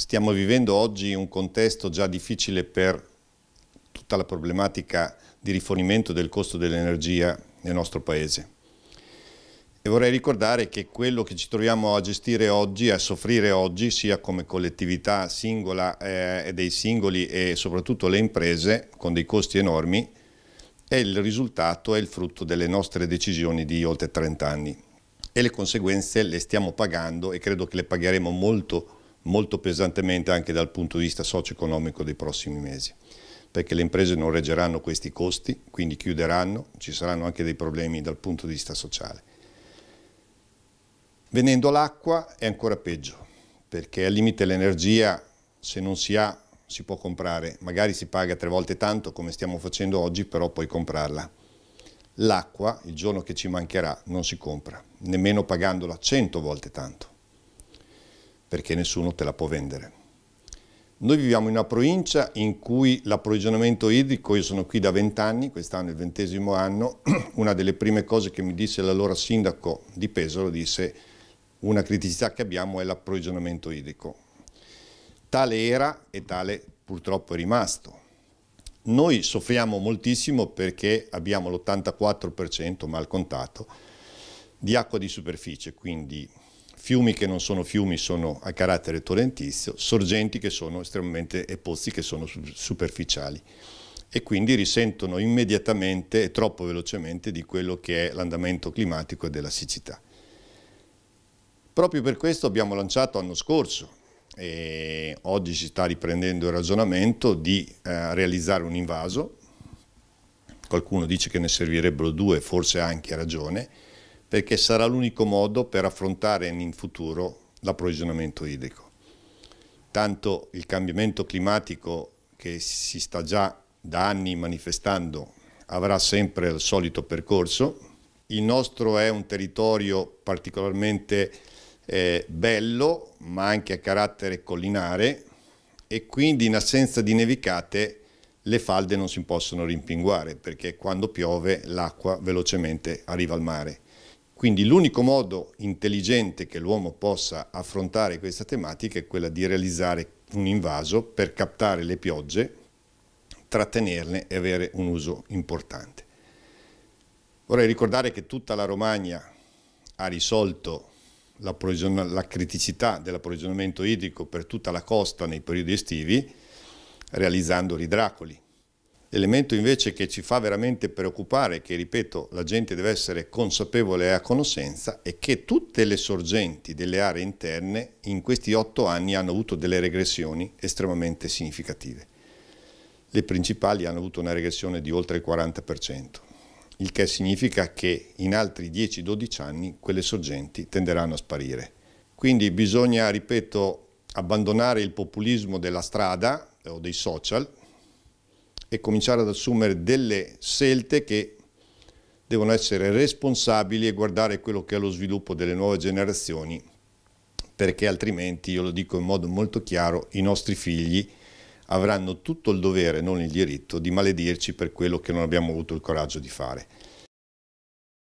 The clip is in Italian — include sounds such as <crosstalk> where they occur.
stiamo vivendo oggi un contesto già difficile per tutta la problematica di rifornimento del costo dell'energia nel nostro Paese. E vorrei ricordare che quello che ci troviamo a gestire oggi, a soffrire oggi, sia come collettività singola eh, dei singoli e soprattutto le imprese, con dei costi enormi, è il risultato, è il frutto delle nostre decisioni di oltre 30 anni. E le conseguenze le stiamo pagando e credo che le pagheremo molto molto pesantemente anche dal punto di vista socio-economico dei prossimi mesi perché le imprese non reggeranno questi costi, quindi chiuderanno, ci saranno anche dei problemi dal punto di vista sociale. Venendo l'acqua è ancora peggio, perché al limite l'energia se non si ha si può comprare, magari si paga tre volte tanto come stiamo facendo oggi, però puoi comprarla. L'acqua, il giorno che ci mancherà, non si compra, nemmeno pagandola cento volte tanto perché nessuno te la può vendere. Noi viviamo in una provincia in cui l'approvvigionamento idrico, io sono qui da vent'anni, quest'anno è il ventesimo anno, <clears throat> una delle prime cose che mi disse l'allora sindaco di Pesaro, disse una criticità che abbiamo è l'approvvigionamento idrico. Tale era e tale purtroppo è rimasto. Noi soffriamo moltissimo perché abbiamo l'84% mal contato di acqua di superficie, quindi fiumi che non sono fiumi sono a carattere torrentizio, sorgenti che sono estremamente e pozzi che sono superficiali e quindi risentono immediatamente e troppo velocemente di quello che è l'andamento climatico e della siccità. Proprio per questo abbiamo lanciato l'anno scorso e oggi si sta riprendendo il ragionamento di eh, realizzare un invaso, qualcuno dice che ne servirebbero due, forse anche a ragione, perché sarà l'unico modo per affrontare in futuro l'approvvigionamento idrico. Tanto il cambiamento climatico che si sta già da anni manifestando avrà sempre il solito percorso. Il nostro è un territorio particolarmente eh, bello, ma anche a carattere collinare e quindi in assenza di nevicate le falde non si possono rimpinguare perché quando piove l'acqua velocemente arriva al mare. Quindi l'unico modo intelligente che l'uomo possa affrontare questa tematica è quella di realizzare un invaso per captare le piogge, trattenerle e avere un uso importante. Vorrei ricordare che tutta la Romagna ha risolto la, la criticità dell'approvvigionamento idrico per tutta la costa nei periodi estivi realizzando ridracoli L'elemento invece che ci fa veramente preoccupare, che ripeto la gente deve essere consapevole e a conoscenza, è che tutte le sorgenti delle aree interne in questi otto anni hanno avuto delle regressioni estremamente significative. Le principali hanno avuto una regressione di oltre il 40%, il che significa che in altri 10-12 anni quelle sorgenti tenderanno a sparire. Quindi bisogna, ripeto, abbandonare il populismo della strada eh, o dei social, e cominciare ad assumere delle scelte che devono essere responsabili e guardare quello che è lo sviluppo delle nuove generazioni, perché altrimenti, io lo dico in modo molto chiaro, i nostri figli avranno tutto il dovere, non il diritto, di maledirci per quello che non abbiamo avuto il coraggio di fare.